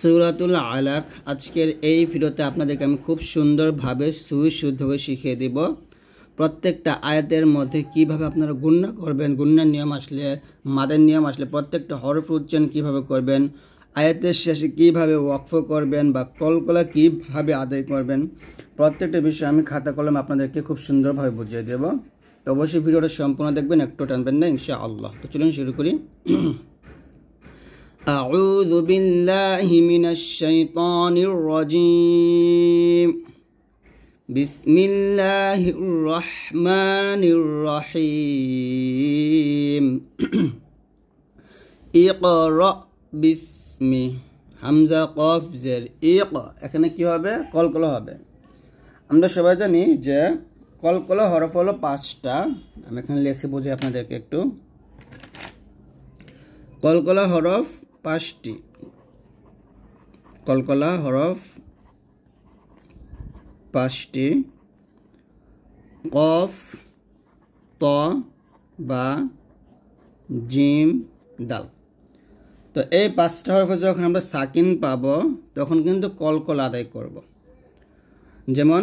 সুরাতুল আলাক আজকের এই ভিডিওতে আপনাদেরকে আমি খুব সুন্দরভাবে সুশুদ্ধ করে শিখিয়ে দেব প্রত্যেকটা আয়াতের মধ্যে কিভাবে আপনারা গুন্না করবেন গুন্নার নিয়ম আসলে মাদের নিয়ম আসলে প্রত্যেকটা হরফ উচ্চারণ কীভাবে করবেন আয়াতের শেষে কীভাবে ওয়াকফ করবেন বা কলকলা কীভাবে আদায় করবেন প্রত্যেকটা বিষয় আমি খাতা কলম আপনাদেরকে খুব সুন্দরভাবে বুঝিয়ে দেব তো অবশ্যই ভিডিওটা সম্পূর্ণ দেখবেন একটু টানবেন না ইনশা আল্লাহ তো চলুন শুরু করি أعوذ بالله من الشيطان الرجيم بسم الله الرحمن الرحيم اقرأ بسم হামজা কফ জেল ইক এখানে কি হবে কলকলা হবে আমরা সবাই জানি যে কলকলা হরফ হলো পাঁচটা আমি এখানে লিখে বোঝাই আপনাদেরকে একটু কলকলা হরফ পাঁচটি কলকলা হরফ পাঁচটি কফ ত বা জিম ডাল তো এই পাঁচটা হরফে যখন আমরা সাকিন পাব তখন কিন্তু কলকলা আদায় করব যেমন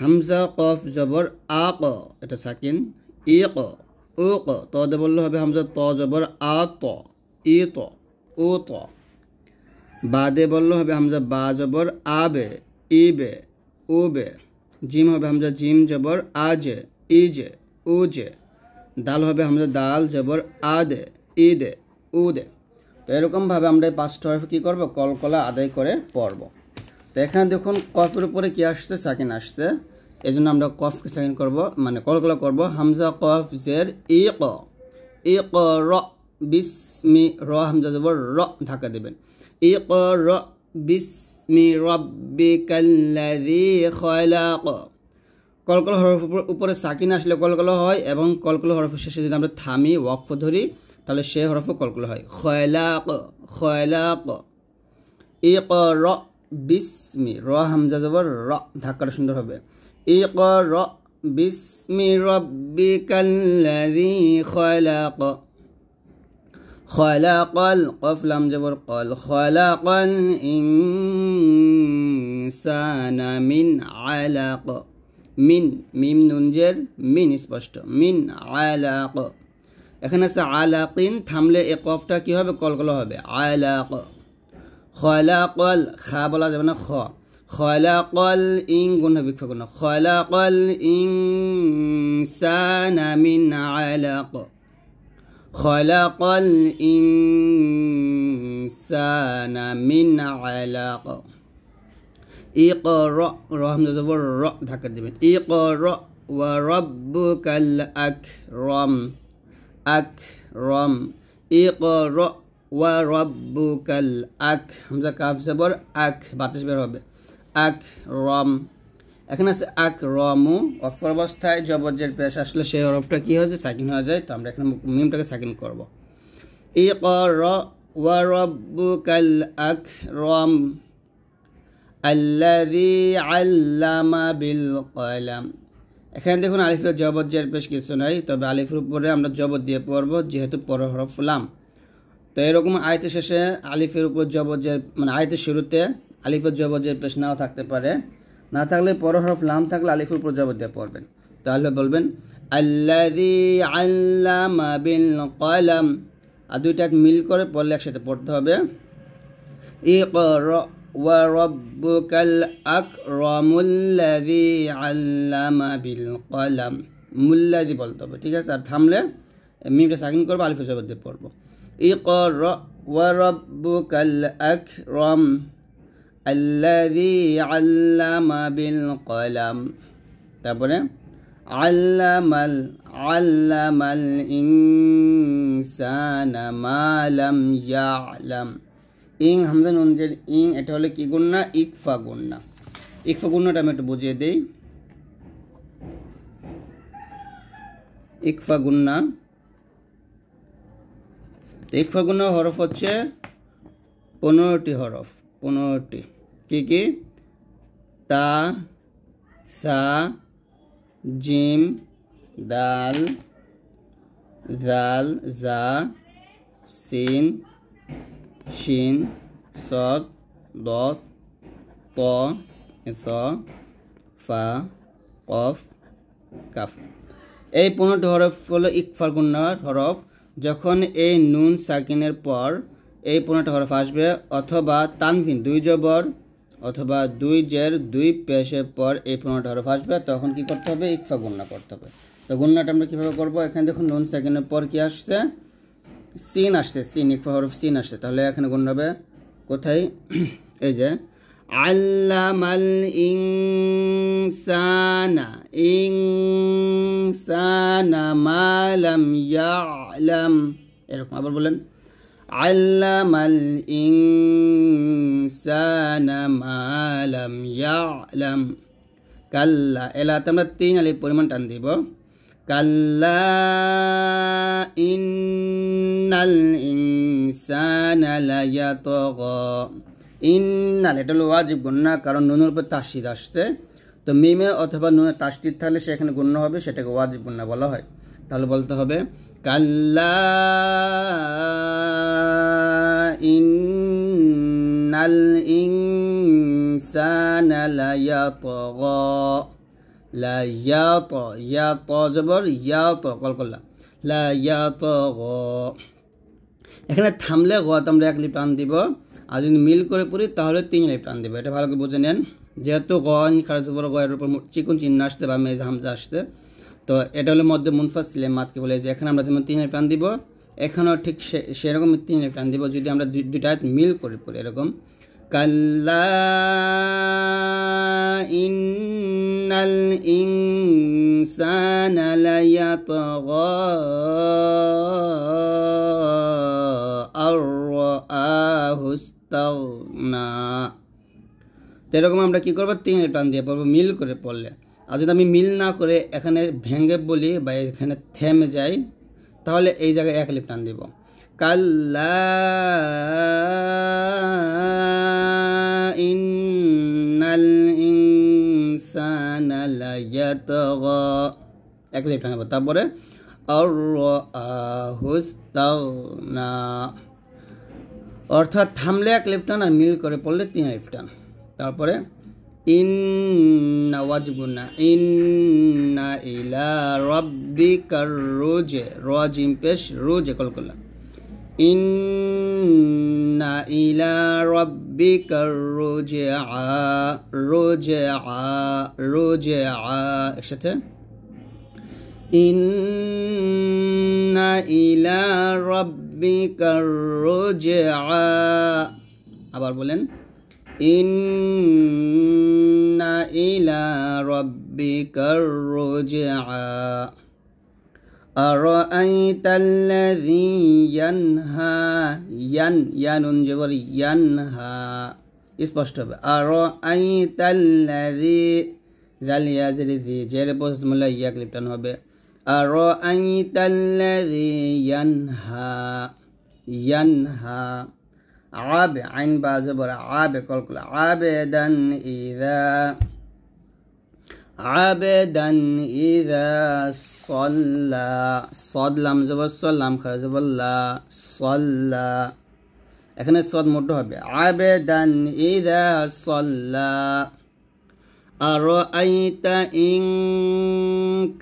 হামজা কফ জবর আ এটা সাকিন ই ক ও ক ত বললে হবে হামজা ত জবর আ ত ই ত ও ত বাদে বললে হবে হামজা বা জবর আবে ইবে উবে জিম হবে হামজা জিম জবর আজে ইজে উজে দাল হবে হামজা দাল জবর আদে ইদে উদে তো এরকমভাবে আমরা এই পাঁচটা হরফ কী করবো কলকলা আদায় করে পড়ব তো এখানে দেখুন কফের উপরে কী আসছে সাকিন আসছে এই জন্য আমরা কফকে সাকিন করব মানে কলকলা করব হামজা কফ জের ই ক ই ক র বিসমি র হামজা জবর র ঢাকা দেবেন ইকর বিসমি রব্বিকাল্লাযী খলাক কলকল হরফ উপরে সাকিন আসলে কলকল হয় এবং কলকল হরফের শেষে যদি আমরা থামি ওয়াকফ ধরি তাহলে সে হরফও কলকল হয় খয়লাক খয়লাক ইক র বিসমি র হামজা জবর র ধাক্কাটা সুন্দর হবে ইক র বিসমি রব্বিকাল্লাযী খলাক خلق القف لام جبر قال خلق الإنسان من علق মিন মিম নুনজের মিন স্পষ্ট মিন আলাক এখানে আছে আলাকিন থামলে এ কফটা কী হবে কলকলা হবে আলাক খলাকল খা বলা যাবে না খ খলাকল ইং গুণ হবে খলাকল ইং সানা মিন আলাক خلق الإنسان من علق اقرأ رحمة الله را ঢাকা দিবেন اقرأ وربك الأكرم أكرم اقرأ وربك الأك همزة كاف زبر أك باتش বের أكرم এখানে আছে আক রমু অক্ষর অবস্থায় জবজের পেশ আসলে সেই হরফটা কী হয়ে যায় সাকিন হয়ে যায় তো আমরা এখানে মিমটাকে সাকিন করব ই ক র ওয়ারব্বুকাল আক রম আল্লাদি আল্লামা বিল কলাম এখানে দেখুন আলিফের জবত জের পেশ কিছু নাই তবে আলিফের উপরে আমরা জবত দিয়ে পড়বো যেহেতু পর হরফ লাম তো এরকম আয়তে শেষে আলিফের উপর জবত জের মানে আয়তের শুরুতে আলিফের জবত জের পেশ নাও থাকতে পারে না থাকলে পর হরফ লাম থাকলে আলিফুল দিয়ে পড়বেন তাহলে বলবেন আল্লাদি আল্লামা বিল কয়লাম আর দুইটা মিল করে পড়লে একসাথে পড়তে হবে وربك الأكرم الذي علم কয়লাম মুল্লাদি বলতে হবে ঠিক আছে আর থামলে মিমটা সাকিন করবো আলিফুল জবাব দিয়ে পড়বো ইকর ওয়ারব্বুকাল রম আল্লাদি আল্লামা বিল কলাম তারপরে আল্লামাল আল্লামাল ইনসানা মালাম ইয়ালাম ইং হামজা নন্দের ইং এটা হলো কি গুণনা ইকফা গুণনা ইকফা গুণনাটা আমি একটু বুঝিয়ে দিই ইকফা গুণনা ইকফা গুণনা হরফ হচ্ছে পনেরোটি হরফ পনেরোটি কী কী তা সা জিম দাল জাল জা সিন শিন সত দত প স ফা কফ কাফ এই পনেরোটি হরফ হলো ইকফার গুণ হরফ যখন এই নুন সাকিনের পর এই পনেরোটা হরফ আসবে অথবা তানভিন দুই জবর অথবা দুই জের দুই পেশের পর এই পনেরোটা হরফ আসবে তখন কি করতে হবে ইকফা গুন্না করতে হবে তো গুণনাটা আমরা কীভাবে করবো এখানে দেখুন নুন সেকেন্ডের পর কি আসছে সিন আসছে সিন ইকফা হরফ সিন আসছে তাহলে এখানে গুণ হবে কোথায় এই যে আল্লামাল ইংসানা ইংসানা মালাম ইয়ালাম এরকম আবার বলেন علم الإنسان ما لم يعلم كلا إلا تمتين علي পরিমাণ টান দিব كلا إن الإنسان ليطغى ইন্না এটা হলো ওয়াজিব গুন্না কারণ নুনের উপর তাসিদ আসছে তো মিমে অথবা নুনের তাসটিদ থাকলে সেখানে গুণ্য হবে সেটাকে ওয়াজিব গুণ্য বলা হয় তাহলে বলতে হবে كلا إن الإنسان ليطغى ليطغى يطغى জবর يطغى কল করলাম ليطغى এখানে থামলে গত আমরা এক লিপ টান দিব আর যদি মিল করে পড়ি তাহলে তিন লিপ টান দিব এটা ভালো করে বুঝে নেন যেহেতু গ খারাজ উপর গয়ের উপর চিকন চিহ্ন আসতে বা মেজ হামজা আসতে তো এটা হলো মধ্যে মুনফাস সিলেম মাতকে বলে যে এখানে আমরা যেমন তিন হাজার টান দিব এখানেও ঠিক সেরকম তিন হাজার প্রাণ দিব যদি আমরা দুইটা আয়াত মিল করে পড়ি এরকম কাল্লা ইন্নাল ইনসানা এরকম আমরা কি করবো তিন আলিফ টান দিয়ে পড়বো মিল করে পড়লে আর যদি আমি মিল না করে এখানে ভেঙ্গে বলি বা এখানে থেমে যাই তাহলে এই জায়গায় এক লিপ টান দিব কাল্লা এক লিপ টান তারপরে অর্থাৎ থামলে এক লিফটান আর মিল করে পড়লে তিন লিফটান তারপরে ইন্না ওয়াজগুনা ইন্না ইলা রব্বিকার রোজে রজ ইমপেশ রোজে কলকলা ইন্না ইলা রব্বিকার রোজে আ রোজে আ রোজে আ একসাথে ইন্না ইলা আবার বলেন إن إلى ربك الرجعى أرأيت الذي ينهى ين ين جبر ينهى স্পষ্ট হবে আর আইতাল্লাযী জাল ইয়াজরিদি জের পোস্টমুলা ইয়াক লিপটান হবে আর আইতাল্লাযী ইয়ানহা ইয়ানহা আবে আইন বাজে বলে আবে কল করলে আবেদন আবেদন সদলাম যাব সল্লাম খাজ বল্লা সল্লা এখানে সদ মোট হবে আবেদন ইরা সল্লা আর আইতা ইং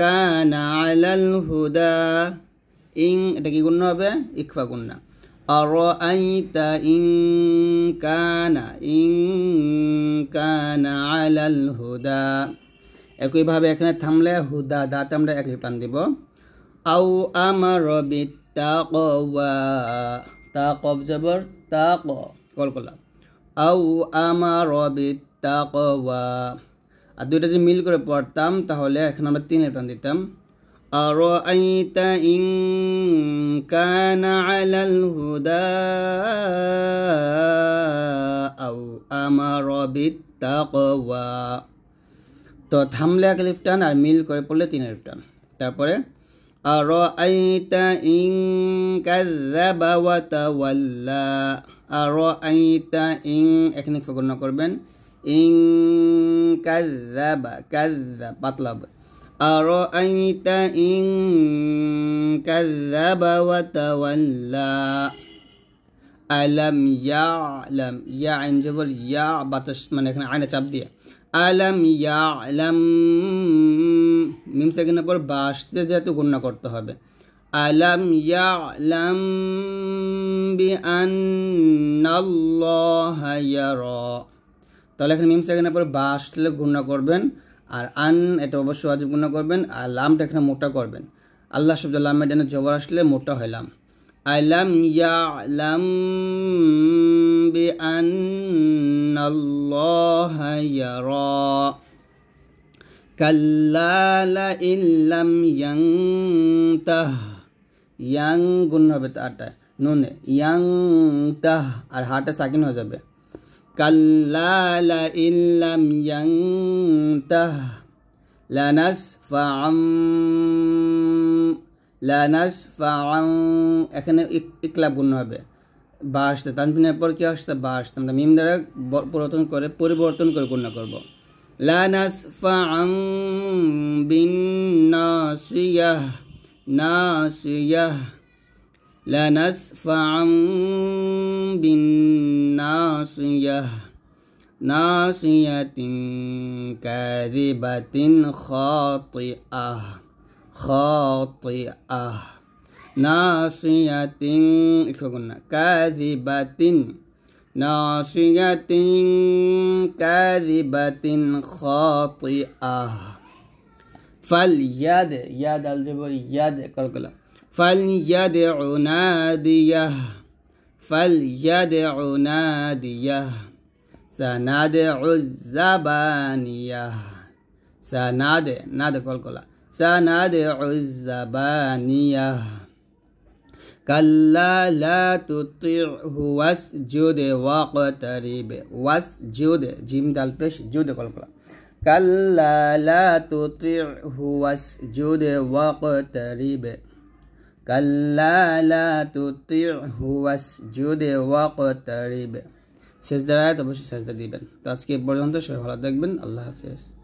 কান হুদা ইং এটা কি গুণ হবে ইকফা গুণ না أرأيت إن كان إن كان على الهدى একই ভাবে এখানে থামলে হুদা দাঁত আমরা এক লিটার দিব আউ আমার তাকব জবর তাক কল কলা আউ আমার তাকবা আর দুইটা যদি মিল করে পড়তাম তাহলে এখন আমরা তিন লিটার দিতাম أرأيت إن كان على الهدى أو أمر بالتقوى তো থামলে এক লিফটান আর মিল করে পড়লে তিন লিফটান তারপরে আর আইতা ইং কাজাবাওয়াতাওয়াল্লা আর আইতা ইং এখানে ফগণ করবেন ইং কাজাবা কাজা পাতলা أرأيت إن كذب وتولى ألم يعلم يا عين جبر يا باتش من এখানে আইনে চাপ দিয়ে ألم يعلم মিম সেকেন্ডের পর বাসতে যেহেতু গণনা করতে হবে ألم يعلم بأن الله يرى তাহলে এখানে মিম সেকেন্ডের পর বাস গণনা করবেন আর আন এটা অবশ্যই আজগুণ করবেন আর লামটা এখানে মোটা করবেন আল্লাহ শব্দ লাম যেন জবর আসলে মোটা হয় লাম আলাম লাম বি আন্নাল্লাহ ইয়ারা কাল্লা লা ইল্লাম ইয়াংতাহ ইয়াং গুণ হবে তাটা নুনে ইয়াং তাহ আর হাটে সাকিন হয়ে যাবে كلا لئن لم ينته لنسفعا لنسفعا এখানে ইকলা গুণ হবে বা আসতে তানভিনের পর কি আসতে বা আসতে আমরা মিম দ্বারা পরিবর্তন করে পরিবর্তন করে গুণ করব لنسفعا بالناصيه ناصيه لنسفعا بالناصية ناصية كاذبة خاطئة خاطئة ناصية كاذبة ناصية كاذبة خاطئة فاليد يد الجبر يد كالكلام فليدع ناديه فليدع ناديه سندع الزبانية سندع نادع كل سندع الزبانية كلا لا تطيعه واسجد واقترب واسجد جيم دال بيش جود كل كل كلا لا تطيعه واسجد واقترب كلا لا تطيعه واسجد واقترب سجدة لا تبوش سجدة دي بن تاسكي بردون تشرف الله حافظ